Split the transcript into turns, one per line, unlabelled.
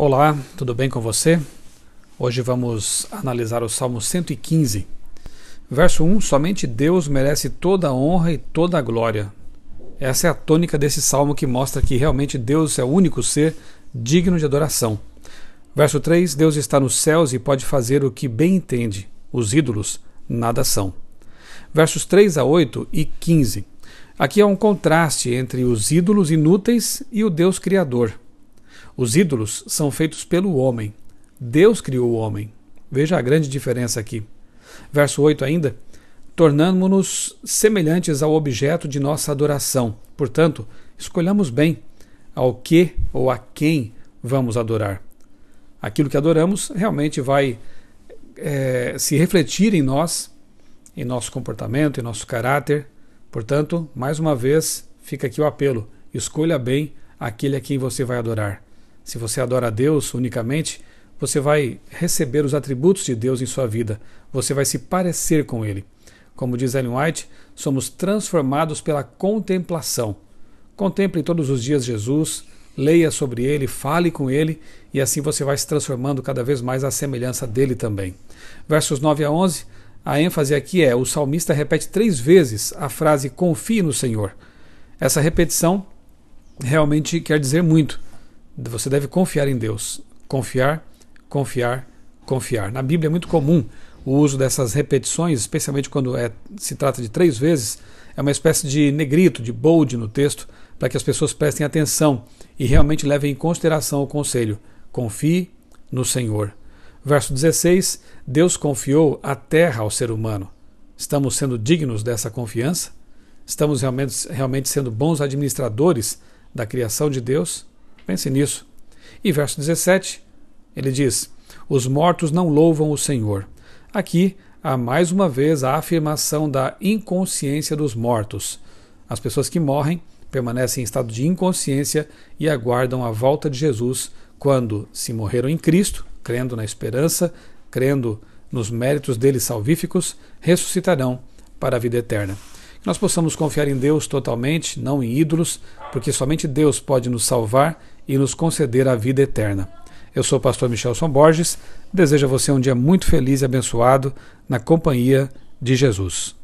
Olá, tudo bem com você? Hoje vamos analisar o Salmo 115. Verso 1: Somente Deus merece toda a honra e toda a glória. Essa é a tônica desse salmo que mostra que realmente Deus é o único ser digno de adoração. Verso 3: Deus está nos céus e pode fazer o que bem entende. Os ídolos nada são. Versos 3 a 8 e 15. Aqui há um contraste entre os ídolos inúteis e o Deus Criador. Os ídolos são feitos pelo homem. Deus criou o homem. Veja a grande diferença aqui. Verso 8 ainda: Tornamo-nos semelhantes ao objeto de nossa adoração. Portanto, escolhamos bem ao que ou a quem vamos adorar. Aquilo que adoramos realmente vai é, se refletir em nós, em nosso comportamento, em nosso caráter. Portanto, mais uma vez, fica aqui o apelo: escolha bem aquele a quem você vai adorar. Se você adora a Deus unicamente, você vai receber os atributos de Deus em sua vida, você vai se parecer com Ele. Como diz Ellen White, somos transformados pela contemplação. Contemple todos os dias Jesus, leia sobre ele, fale com ele, e assim você vai se transformando cada vez mais à semelhança dele também. Versos 9 a 11, a ênfase aqui é: o salmista repete três vezes a frase confie no Senhor. Essa repetição realmente quer dizer muito. Você deve confiar em Deus. Confiar, confiar, confiar. Na Bíblia é muito comum o uso dessas repetições, especialmente quando é, se trata de três vezes. É uma espécie de negrito, de bold no texto, para que as pessoas prestem atenção e realmente levem em consideração o conselho. Confie no Senhor. Verso 16: Deus confiou a terra ao ser humano. Estamos sendo dignos dessa confiança? Estamos realmente, realmente sendo bons administradores da criação de Deus? Pense nisso. E verso 17, ele diz: Os mortos não louvam o Senhor. Aqui há mais uma vez a afirmação da inconsciência dos mortos. As pessoas que morrem permanecem em estado de inconsciência e aguardam a volta de Jesus quando, se morreram em Cristo, crendo na esperança, crendo nos méritos dele salvíficos, ressuscitarão para a vida eterna. Que nós possamos confiar em Deus totalmente, não em ídolos, porque somente Deus pode nos salvar e nos conceder a vida eterna. Eu sou o pastor Michelson Borges, desejo a você um dia muito feliz e abençoado na companhia de Jesus.